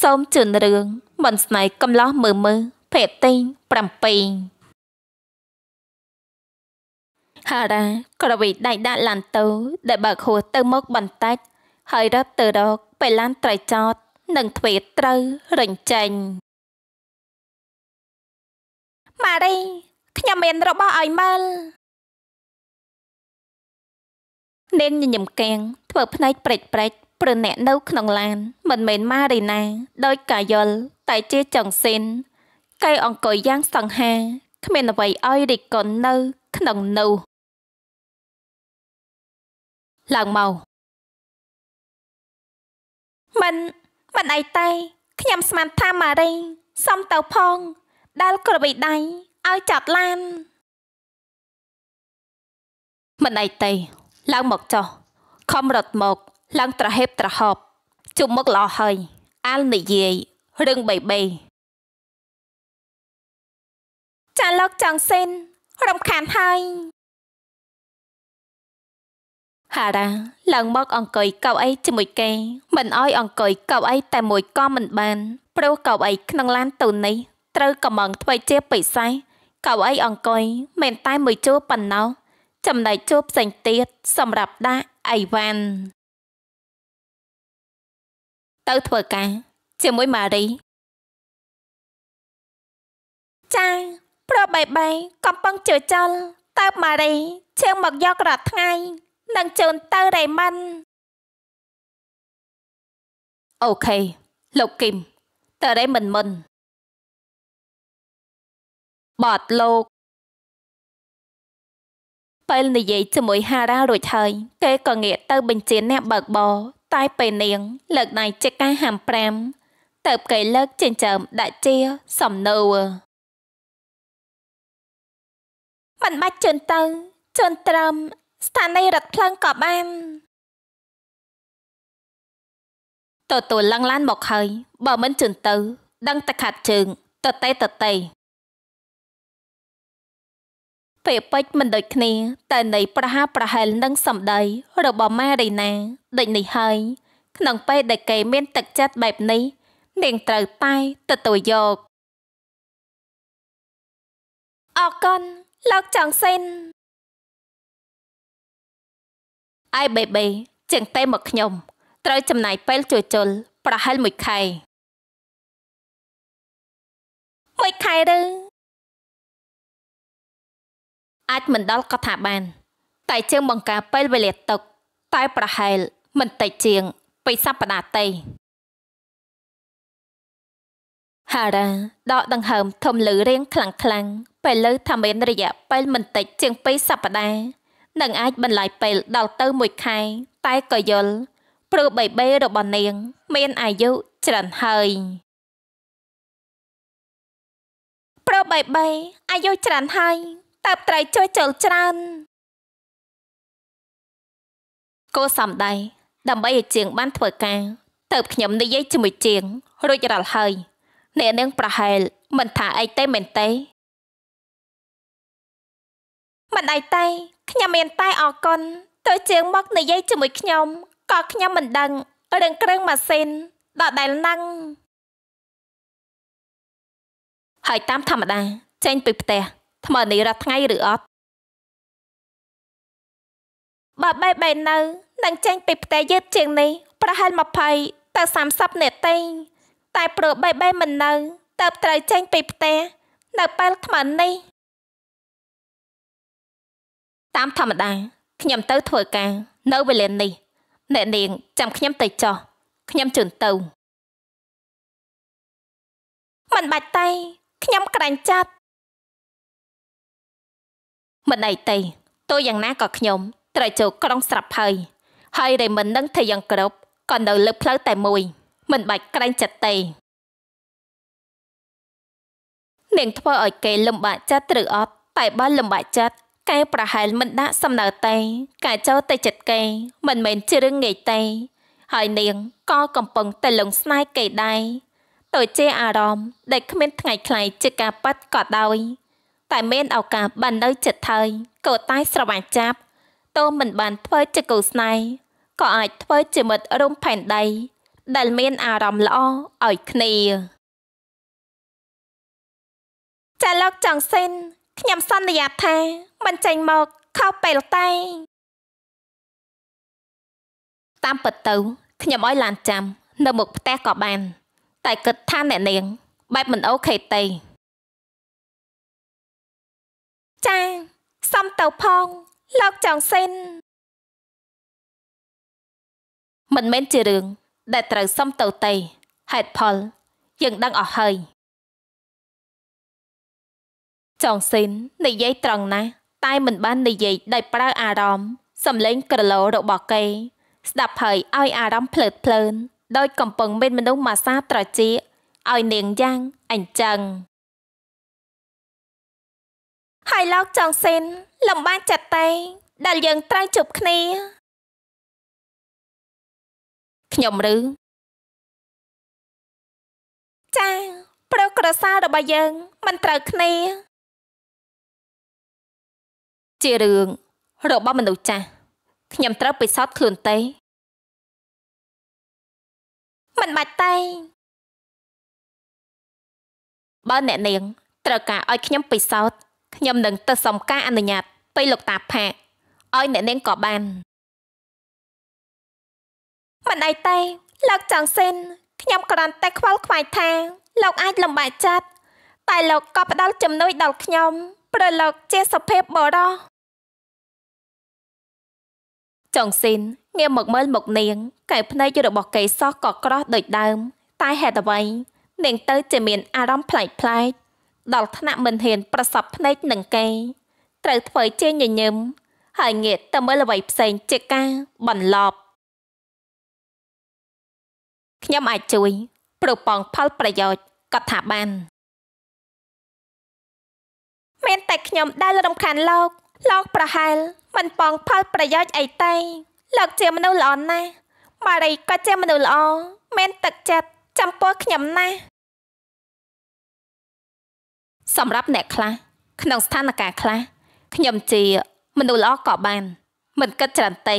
សូមជឿនរឿងមនស្នៃកំឡោះមើលមើលភេទទី7ហារ៉ាក្រវីដៃដាក់ឡានទៅដែលបើកហួសទៅមកបន្តិចហើយរត់ទៅរកពេលឡានត្រៃចោតនិងទ្វេត្រូវរញចេញម៉ារីខ្ញុំមាន របស់ឲ្យមើលនាងញញឹមកៀងធ្វើភ្នែកព្រិចព្រិចប្រណាក់នៅក្នុងឡានមិនមែនម៉ារីណាដោយកាយល តែជាចង្សិនកែអង្គុយយ៉ាងសង្ហាគ្មាន អ្វីឲ្យរិះគន់នៅ ក្នុងនោះឡើងមកមិនមិនអីតែខ្ញុំស្មានថាម៉ារីសុំទៅផងដែលក្របីដៃឲ្យចាត់ឡានមិនអីទេឡើងមកចុះខំរត់មកឡើងត្រហេបត្រហប់ជុំមុខល្អហើយអាលនិយាយរឿងបីបីចាលោកចង់សិនរំខានហើយហារ៉ាឡើងមកអង្គុយកៅអីជាមួយគេមិនអោយអង្គុយកៅអីតែមួយក៏មិនបានព្រោះកៅអីក្នុងឡានទូននេះត្រូវកំងធ្វើជាពិសេសកៅអីអង្គុយមិនតែមួយជួរប៉ុណ្ណោះចំណែកជួរផ្សេងទៀតសម្រាប់ដាក់អីវ៉ាន់ទៅធ្វើការ ជាមួយម៉ារីចាប្របីបីកំពុងជើចលតើម៉ារីឈើមកយករាល់ថ្ងៃនឹងជូនទៅរៃម៉ាន់អូខេលោកគឹមតើរៃមិនមិនបតលោកពេលនិយាយជាមួយហារ៉ារួចហើយគេក៏ងាកទៅ បញ្ជា អ្នកបើកបរតែពេលនាងលើកដៃចេកកាហាម5តើបកៃលើកចិញ្ចើមដាក់ជាសំណូមិនបាច់ជន់ទៅជន់ត្រឹមស្ថានីយ៍រថភ្លើងក៏បានទទួលឡើងឡានមកហើយបើមិនជន់ទៅ ដឹងតែខាត់ជើងតតេតតេពេលពេចមិនដូចគ្នាតែនៃប្រហាប្រហែលនឹងសម្ដីរបស់ម៉ារីណា ដូចនេះហើយក្នុង ពេលដែលគេមានទឹកចិត្តបែបនេះនាងត្រូវតែទទួលយកអរគុណលោកចង់សិនអាយបេបេជាងតែមកខ្ញុំ ត្រូវចំណាយពេលជួជុលប្រហែលមួយខែមួយខែឬអាចមិនដល់កត់ថាបាន តែជើងបង្ការពេលវេលាទុកតែប្រហែល មិនតិចជាងពីសប្តាហ៍ទេហារ៉ាដកដង្ហើមធំលឺរៀងខ្លាំងខ្លាំងពេលលើថាមានរយៈពេលមិនតិចជាង2សប្តាហ៍នឹងអាចបន្លាយពេលដល់ទៅ1ខែតែក៏យល់ព្រោះបេបេរបស់នាង មានអាយុច្រើនហើយព្រោះបេបេអាយុច្រើនហើយតើបត្រីចុះចូលច្រើនគោសំដីដើម្បីឲ្យជាងបានធ្វើការទៅខ្ញុំនិយាយជាមួយជាងរួចរាល់ហើយអ្នកនឹងប្រហែលមិនថាអីទេមែនទេមិនអីទេខ្ញុំមានតែអរគុណទៅជាងមកនិយាយជាមួយខ្ញុំក៏ខ្ញុំមិនដឹងរឿងគ្រឿងម៉ាស៊ីនដដែលណាំងហើយតាមធម្មតាចេញពីផ្ទះថ្មើរនេះរាល់ថ្ងៃឬអត់បើបែបបែបនៅនឹងចេញពីផ្ទះយឺតជាងនេះប្រហែល20ទៅ30នាទីតែព្រោះបែបបែបមិននៅតើបត្រូវចេញពីផ្ទះនៅពេលថ្មនេះតាមធម្មតាខ្ញុំទៅ ធ្វើការនៅវេលានេះអ្នកនាងចាំខ្ញុំទៅចោះខ្ញុំជូនទៅមិនបាច់ទេខ្ញុំក្រាញ់ចិត្តមិនអីទេទោះយ៉ាងណាក៏ខ្ញុំត្រូវចូលក្រុងស្រាប់ហើយហើយរេមិននឹងធ្វើយ៉ាងគ្រប់ក៏នៅលើផ្លូវតែមួយមិន បាច់ក្រែងចិត្តទេនាងធ្វើឲ្យគេលំបាកចិត្តឬអត់តែបើលំបាកចិត្តកែប្រហែលមិនដាក់សំណើទេកែចូលទៅចិត្តគេមិនមែនជារឿងងាយទេហើយ នាងក៏កំពុងតែលងស្នេហ៍គេដែរតើជាអារម្មណ៍ដែលគ្មានថ្ងៃខ្លៃជាការប៉ັດក៏ដោយតែមានឱកាសបាននៅចិត្តហើយក៏តែ ស្រវាចាប់តើមិនបាន ធ្វើជាគូស្នេហ៍ក៏អាចធ្វើជាមិត្តរួមផែនដីដែលមាន អារម្មណ៍ល្អឲ្យគ្នាចាលោកចង់សិនខ្ញុំសន្យាថា មិនចេញមកខុសពេលតែតាមពិតទៅ ខ្ញុំឲ្យឡានចាំនៅមុខផ្ទះក៏បាន តែគិតថាអ្នកនាង បែបមិនអូខេទេចាសុំទៅផង លោកចောင်សិនមិនមែនជារឿងដែលត្រូវសុំទៅទេហេតុផលយើងដឹងអស់ហើយចောင်សិននិយាយត្រង់ណាស់តែ មិនបាន និយាយដោយប្រើអារម្មណ៍សំឡេង ក្រឡោរបស់គេ ស្ដាប់ហើយឲ្យអារម្មណ៍ភ្លើតភ្លើនដោយកំពុងមានមនុស្សម៉ាសាត្រចៀកឲ្យនាងយ៉ាងអញ្ចឹងហើយលោកចង់សិនលំបាកចិត្តតែដែលយើងត្រូវជប់គ្នាខ្ញុំឬចាព្រោះក្រសាលរបស់យើង មិនត្រូវគ្នា ជារឿងរបស់មនុស្សចាស់ខ្ញុំត្រូវពិសោធន៍ខ្លួនទេមិនបាច់ទេបើអ្នកនាងត្រូវការឲ្យខ្ញុំពិសោធន៍ខ្ញុំនឹងទៅសុំការអនុញ្ញាតពីលោកតាផាកឲ្យអ្នកនាងក៏បានមិនអីទេលោកចង់សិនខ្ញុំគ្រាន់តែខ្វល់ខ្វាយថាលោកអាចលំបាកចិត្តតែលោកក៏ផ្ដល់ជំនួយដល់ខ្ញុំប្រលោកជាសុភាពបរោះចង់សិនងាកមកមើលមុខនាង កែភ្នែករបស់កេសោះក៏ក្រោះដូចដើម តែហេតុអ្វីនាងទៅជាមានអារម្មណ៍ប្លែកប្លែកដល់ថ្នាក់មិនហ៊ានប្រសពភ្នែកនឹងគេត្រូវធ្វើជាញញឹមហើយងាកទៅមើលអ្វីផ្សេងជាការបន្លប់ខ្ញុំអាចជួយ ប្រពងផលប្រយោជន៍ក៏ថាបានមានតែខ្ញុំដែលរំខានលោកលោកប្រហែលមិនបងផលប្រយោជន៍អីទេលោកជាមនុស្សល្អណាស់ម៉ារីក៏ជាមនុស្សល្អមានទឹកចិត្តចំពោះខ្ញុំណាស់សម្រាប់អ្នកខ្លះក្នុងស្ថានភាពខ្លះខ្ញុំជាមនុស្សល្អក៏បាន មិនគិតច្រើនទេ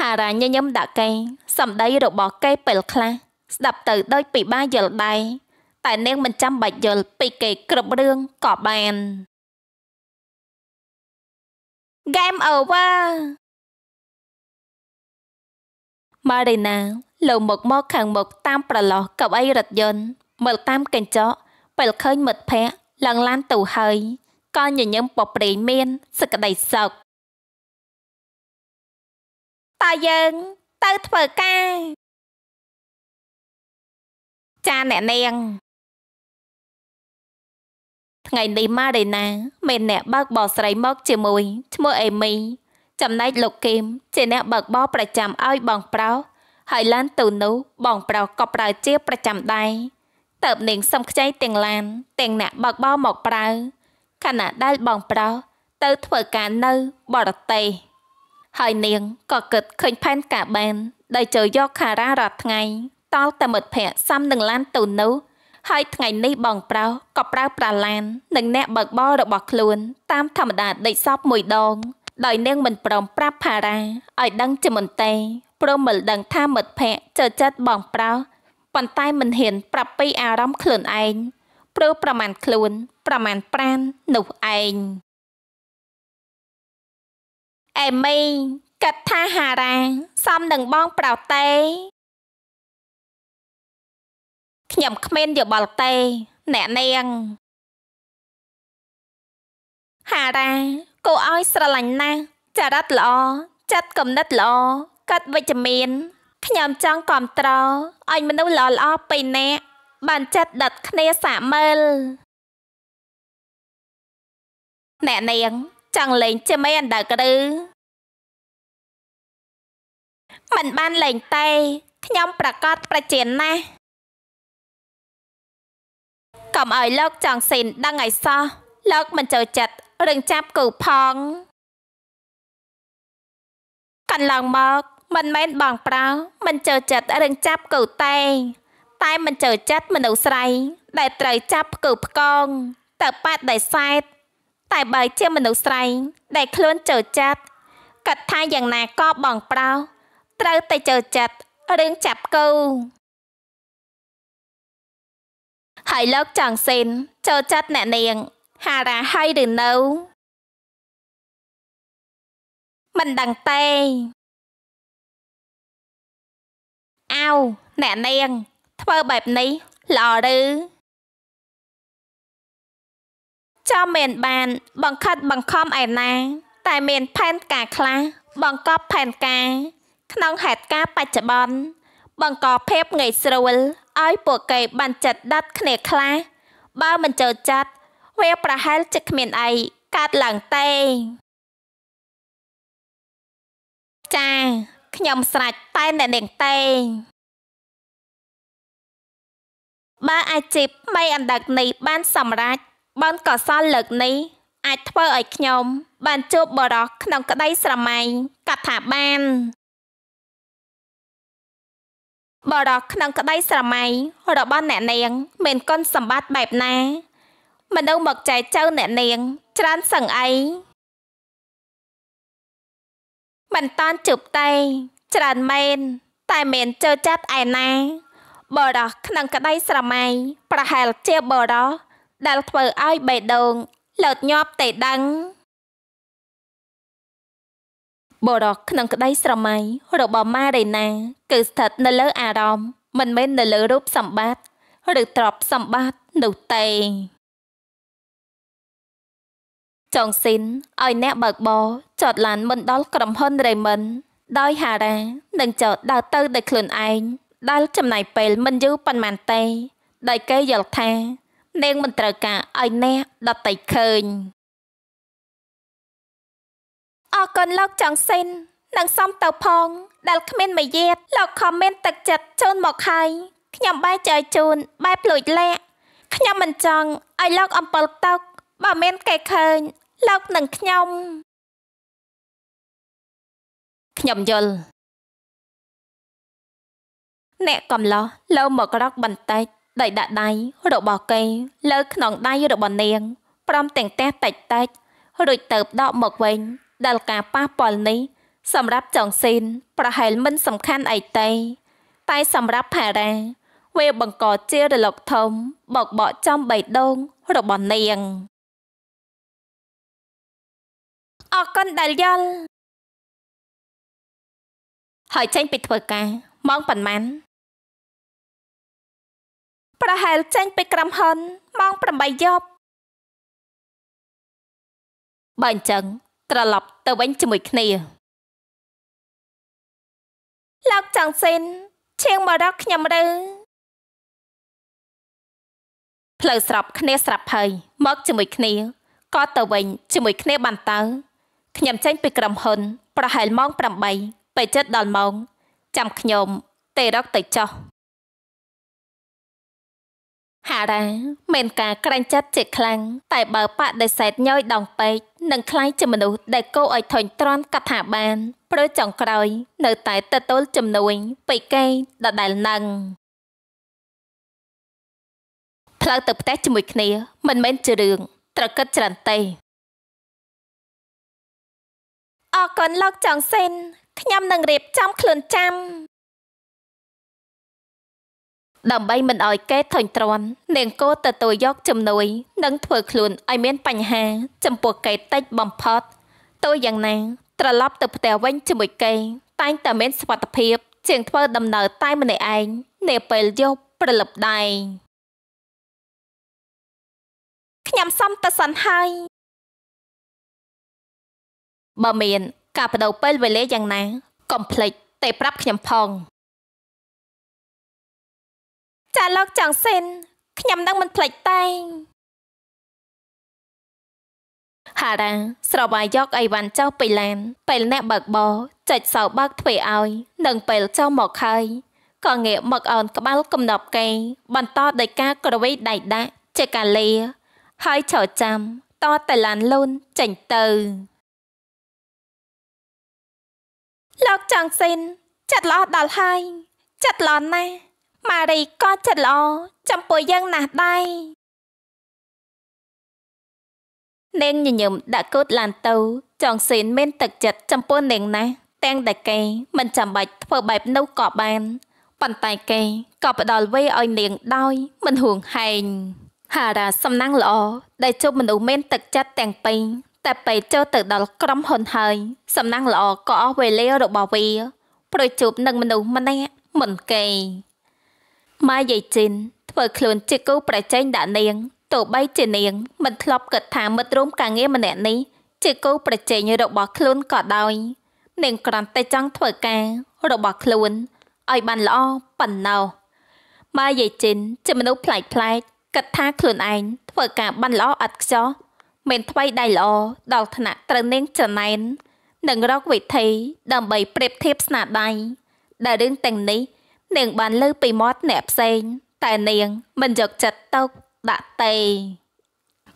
ហារ៉ាញញឹមដាក់កែសម្ដីរបស់កែពេលខ្លះស្ដាប់ទៅដោយពិបាកយល់ដែរតែនាងមិនចាំបាច់យល់ពីគេគ្រប់រឿងក៏បាន Game over ម៉ារីណាលើមុខមកខាងមុខតាមប្រឡោះកៅអីរថយន្តមើលតាមកញ្ចក់ពេលឃើញមិត្តភ័ក្តិឡើងឡានទៅហើយក៏ញញឹមពប្រេងមានសក្តីសោកតើយើងទៅធ្វើការ ចាអ្នកនាងថ្ងៃនេះម៉ារីណាមានអ្នកបើកបរស្រីមក ជាមួយឈ្មោះអេមី ចំណែកលោកគីមជាអ្នកបើកបរប្រចាំឲ្យបងប្រុសហើយឡានទៅនោះបងប្រុសក៏ប្រើជាប្រចាំដែរតើបនាងសំខ្ចីទាំងឡានទាំងអ្នកបើកបោមកប្រៅខណៈដែលបងប្រុសទៅធ្វើការនៅបរទេសហើយនាងក៏គិតឃើញផែនការបានដោយចូលយកខារ៉ារាល់ថ្ងៃតល់តែមិត្តភ័ក្តិសាំនឹងឡានទៅនោះហើយថ្ងៃនេះបងប្រុសក៏ប្រើប្រាឡាននិងអ្នកបើកបររបស់ខ្លួន តាមធម្មតាដេកសពមួយដងដោយនាងមិនព្រមប្រាប់ផារ៉ាឲ្យដឹងជាមុនទេព្រមមិនដឹងថាមិត្តភ័ក្តិចចិត្តបងប្រុសប៉ុន្តែមិនហ៊ាន ប្រាប់ពី អារម្មណ៍ខ្លួនឯងព្រឺប្រមាណខ្លួន ប្រមាណប្រាននោះឯងអេមីកថាហារាសំនឹងបងប្រោតេខ្ញុំគ្មានយោបល់ទេអ្នកនាង ហារាគូឲ្យស្រឡាញ់ណាស់ចរិតល្អចិត្តគំនិតល្អកាត់វិជ្ជមានខ្ញុំចង់គាំទ្រឲ្យមនុស្សល្អៗពីរនាក់ បានចិត្តដិតគ្នាសាកមើលអ្នកនាងចង់លេងជាមេអណ្ដើកឬមិនបានលេងទេខ្ញុំប្រកាសប្រជែនណាស់កុំឲ្យលោកចង់សិនដឹងឲ្យសោះលោកមិនចូលចិត្តរឿងចាប់គូផងកន្លងមកមិនមែនបងប្រៅមិនចូលចិត្តរឿងចាប់កូតេងតែមិនចូលចិត្តមនុស្សស្រី ដែលត្រូវចាប់ផ្កើផ្កងទៅប៉ាត់ដែលសែតតែបើជាមនុស្សស្រី ដែល ខ្លួនចូលចិត្តកាត់ថាយ៉ាងណាក៏បងប្រៅត្រូវតែចូលចិត្តរឿងចាប់កូហើយលោកចង់សិនចូលចិត្តអ្នកនាង ហារាហើយឬនៅ មិនដឹងទេអោអ្នកនាង ធ្វើបែបនេះល្អឬចាំមានបាន បង្ខិតបង្ខំឯណា តែមានផែនការខ្លះបង្កប់ផែនការ ក្នុងហេតុការបច្ចុប្បន្នបង្កភាពងាយស្រួលឲ្យពួកគេបានចិត្តដាត់គ្នាខ្លះបើមិនចូលចិត្តវាប្រហែលជាគ្មានអីកើតឡើងទេចាខ្ញុំស្រេចតែអ្នកនាងទេបើអាជីពបីអណ្ដឹកនេះបាន សម្រេចបនកសលលើកនេះអាចធ្វើឲ្យខ្ញុំ បានជួបបរោះក្នុង ក្តី ស្រមៃកថាបានបរោះក្នុងក្តី ស្រមៃរបស់អ្នកនាងមានគុណសម្បត្តិបែបណា មនុស្សមកចែកចៅអ្នកនាង ច្រើនសឹងអីមិនតាន់ជប់ទេច្រើនមែនតែមែនជើចាប់ឯណា បរោះក្នុងក្តីស្រមៃប្រហែលជាបរោះដែលធ្វើឲ្យបេះដូងលោតញាប់តែដឹងបរោះក្នុងក្តីស្រមៃរបស់ម៉ារេណា គឺស្ថិតនៅលើអារម្មណ៍មិនមែននៅលើរូប សម្បត្តិឬទ្រព្យសម្បត្តិនោះទេចុងស៊ីនឲ្យអ្នកបើកបរចតឡានមិនដល់ក្រុមហ៊ុនរេមិនដោយហារ៉ានឹងចតដើរទៅដោយខ្លួនឯងដែលចំណាយពេលមិនយូរប៉ុន្មានទេដោយគេយល់ថា នាងមិនត្រូវការឲ្យអ្នកដតីឃើញអរគុណលោកចង់សិននឹងសំទៅផងដែលគ្មានមយាទលោកខមមានទឹកចិត្តជូនមកហើយខ្ញុំបែរចែកជូនបែបលួចលាក់ខ្ញុំមិនចង់ឲ្យលោកអំពលតោកបើមានគេឃើញលោកនឹងខ្ញុំខ្ញុំយល់អ្នកកំឡោះលើមករកបន្តិចដោយដាក់ដៃរបស់គេលើក្នុងដៃរបស់នាងព្រមទាំងទះតិចតិចរួចទៅដកមកវិញ ដល់ការប៉ះពាល់នេះសម្រាប់ចងស៊ីនប្រហែលមិនសំខាន់អីទេតែសម្រាប់ផារ៉ាវាបង្កជារលកធំបោកបក់ចំបៃដងរបស់នាងអរគុណដែលយល់ហើយចេញពីធ្វើការម៉ោងប៉ុន្មាន ប្រហែលចេញពីក្រុមហ៊ុនម៉ោង8យប់បើអញ្ចឹងត្រឡប់ទៅវិញជាមួយគ្នាលោកចង់សិនឈៀងមករកខ្ញុំឬផ្លូវស្រាប់គ្នាស្រាប់ហើយមកជាមួយគ្នាក៏ទៅវិញជាមួយគ្នាបានតើខ្ញុំចេញពីក្រុមហ៊ុន ប្រហែលម៉ោង8ពេលចិត្តដល់ម៉ោងចាំខ្ញុំទៅរកទៅចោះហារ៉ាមានការក្រែងចិត្តជាខ្លាំងតែបើបដិសេធញយដងពេកនឹងខ្លាយជាមនុស្សដែលគោឲ្យធុញទ្រាន់កថាបានព្រោះចង់ក្រោយ នៅ តែទទួលជំនួយពីគេដដែលនឹងផ្លូវទៅផ្ទះជាមួយ គ្នា មិនមែនជារឿង ត្រកឹតច្រើនទេអរគុណលោកចង់សិនខ្ញុំនឹងរៀបចំខ្លួនចាំដើម្បីមិនឲ្យគេធុញទ្រាន់នាងគោទទួលយកជំនួយនិងធ្វើខ្លួនឲ្យមាន បញ្ហាចំពោះគេតិចបំផុតទោះយ៉ាងណាត្រឡប់ទៅផ្ទះវិញជាមួយគេតែងតែមានសុវត្ថិភាពជាងធ្វើដំណើរតែម្នាក់ឯងនាពេលយប់ព្រលឹបដែរខ្ញុំសុំទៅសិនហើយបើមានការបដូរពេលវេលាយ៉ាងណាកុំភ្លេចតែប្រាប់ខ្ញុំផង ចាលោកចង់សិនខ្ញុំនឹងមិនភ្លេចតែងហារ៉ាស្រវាយយកអីវ៉ាន់ចោះពីឡាន ពេលអ្នកបើកបោចុចសៅបើកទ្វារឲ្យនឹងពេលចោះមកហើយក៏ងាកមកអោនក្បាលកំណប់គេបន្តដោយការក្រវីដៃដាក់ជាកាលាហើយចោចាំតតតែឡានលូនចេញទៅលោកចង់ស៊ីនចិត្តល្អដល់ហើយចិត្តល្អណាស់ម៉ារីក៏ចិត្តល្អចំពោះយើងណាស់ដែរនាងញញឹមដាក់កូតឡានទៅចង់ស៊ីនមានទឹកចិត្តចំពោះនាងណាស់ទាំងតែគេ មិនចាំបាច់ធ្វើបែបនោះក៏បាន ប៉ុន្តែគេក៏ផ្ដល់វេឲ្យនាងដោយមិនហួងហែងហារ៉ាសំណាងល្អដែលជួបមនុស្សមានទឹកចិត្តទាំងពីរតែពេកចូលទៅដល់ក្រុមហ៊ុនហើយសំណាងល្អក៏អស់វេលារបស់វាប្រជុំនឹងមនុស្សម្នាក់មិនគេម៉ែយាយជីនធ្វើ ខ្លួនជាគូប្រជែងដាក់នាងទោះបីជានាងមិនធ្លាប់គិតថាមិត្តរួមការងារម្នាក់នេះជាគូប្រជែងរបស់ខ្លួនក៏ដោយនាងគ្រាន់តែចង់ធ្វើការរបស់ខ្លួនឲ្យបានល្អប៉ុណ្ណោះម៉ែយាយជីនជាមនុស្សប្លែកៗគិតថាខ្លួនឯងធ្វើការបានល្អឥតខ្ចោះមានថ្មីដៃល្អដល់ថ្នាក់ត្រូវនាងច្រណែន និងរកវិធី ដើម្បីប្រៀបធៀបស្នាដៃដែលរឿងទាំងនេះនាងបានលើពីមាត់អ្នកផ្សេង តែនាងមិនយកចិត្តទុកដាក់ទេ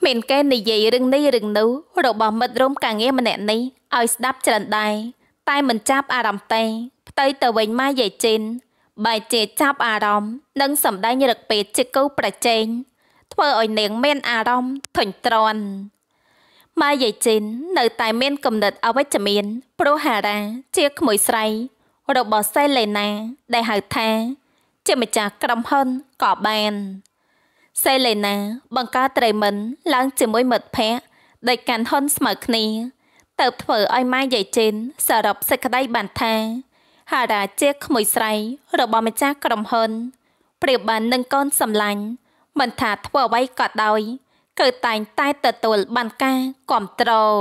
មានគេនិយាយរឿងនេះរឿងនោះរបស់មិត្តរួមការងារម្នាក់នេះឲ្យស្ដាប់ច្រើនដែរតែមិនចាប់អារម្មណ៍ទេផ្ទុយទៅវិញម៉ាយាយចិនបែជាចាប់អារម្មណ៍និងសម្ដែងរឹកពេកជាគូប្រជែងធ្វើឲ្យនាងមានអារម្មណ៍ធុញទ្រាន់ម៉ែយាយជីននៅតែមានគំនិតអវិជ្ជមានព្រោះហារ៉ាជាក្មួយស្រី របស់សេលេណាដែលហៅថា ជាម្ចាស់ក្រុមហ៊ុនក៏បាន សេលេណាបង្កើតត្រីមិនឡើង ជាមួយមិត្តភ័ក្តិដោយកាន់ហ៊ុនស្មើគ្នាទៅធ្វើឲ្យម៉ែយាយជីនសរុបសេចក្តីបានថាហារ៉ាជាក្មួយស្រីរបស់ម្ចាស់ក្រុមហ៊ុនប្រៀបបាននឹងកូនសម្លាញ់មិនថាធ្វើអ្វីក៏ដោយគឺតែងតែទទួលបានការគ្រប់គ្រង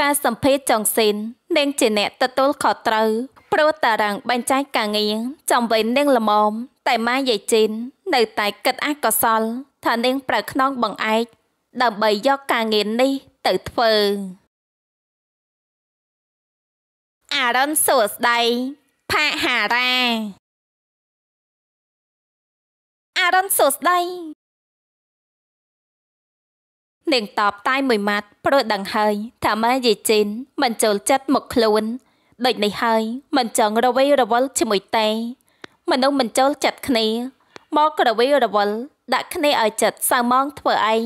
ការសម្ភារចុងស៊ីននាងជាអ្នកទទួលខុសត្រូវព្រោះតារាងបែងចែកការងារចំវិញនាងល្មមតែម៉ាយាយជីននៅតែគិតអកុសលថានាងប្រើខ្នងបង្អែកដើម្បីយកការងារនេះទៅធ្វើអារ៉ុនសួស្ដីផាហារ៉ាអារ៉ុនសួស្ដីនាងតបតែមួយម៉ាត់ព្រោះដឹងហើយថាម៉ែយាយជីនមិនចូលចិត្តមកខ្លួនដូចនេះហើយ មិនចង់រវេរវល់ជាមួយតែមនុស្សមិនចូលចិត្តគ្នាមករវេរវល់ដាក់គ្នាឲ្យចិត្តសៅម៉ងធ្វើអី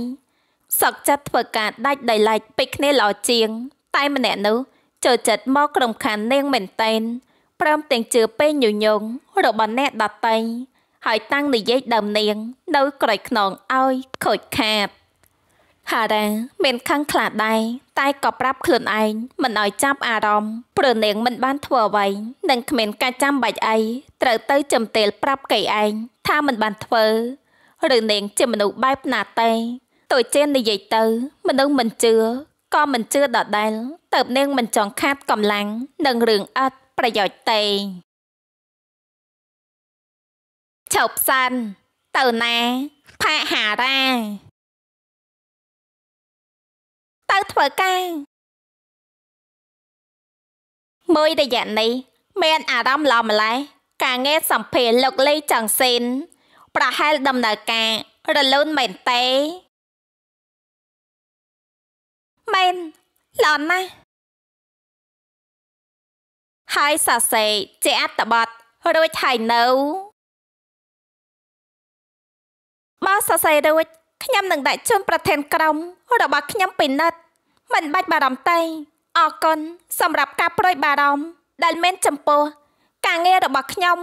សក់ចិត្តធ្វើការដាច់ដៃឡែកពេកគ្នាល្អជាង តែម្នាក់នោះចូលចិត្តមកក្រុមខាននាងមែនតែនព្រមទាំងជឿពេលញុយងរបស់អ្នកដតីហើយតាំងនិយាយដើមនាង នៅក្រៃខ្នងឲ្យខូចខាតហារ៉ាមានខឹងខ្លាចដែរតែក៏ប្រាប់ខ្លួនឯងមិនឲ្យចាប់អារម្មណ៍ព្រោះនាងមិនបាន ធ្វើអ្វីនិងគ្មានការចាំបាច់អីត្រូវទៅចំទែលប្រាប់គេឯងថាមិនបានធ្វើ ឬនាងជាមនុស្សបែបណាទេតើចេននិយាយទៅ មនុស្សមិនជឿក៏មិនជឿដដែលតើបនាងមិនចង់ខាតកម្លាំងនឹងរឿងអត់ប្រយោជន៍ទេឈប់សានទៅណា ផាហារ៉ាទៅធ្វើការមួយរយៈនេះ មាន អារម្មណ៍ឡោមម្ល៉េះការងារសម្ភារលោកលីចង់សិនប្រហែលដំណើរការ រលូនមែនទេ មែនល្អណាស់ហើយសរសេរជាអត្តបទរួចហើយនៅបើសរសេររួចខ្ញុំនឹងដាក់ជូនប្រធានក្រុមរបស់ខ្ញុំពិនិត្យមិនបាច់បារម្ភទេអរគុណសម្រាប់ការប្រួយបារម្ភដែលមានចំពោះការងាររបស់ខ្ញុំ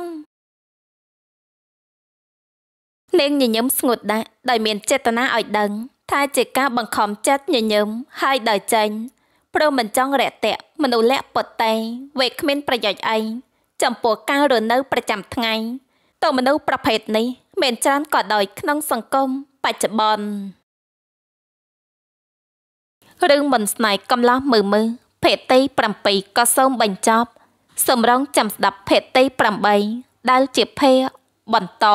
នាងញញឹមស្ងួតដាក់ដោយមានចេតនាឲ្យដឹងថាជាការបង្ខំចិត្តញញឹមហើយដោយចេញព្រមមិនចង់រយៈតមនុស្សលាក់ពតតែវេគ្មានប្រយោជន៍អីចំពោះការរស់នៅប្រចាំថ្ងៃតើមនុស្សប្រភេទនេះមានច្រើនក៏ដោយក្នុងសង្គមបច្ចុប្បន្នរឿងមិនស្នេហ៍កំឡោះមើមើភេទទី7ក៏សូមបញ្ចប់សម្រងចាំស្ដាប់ភេទទី8ដែលជាភេទបន្ត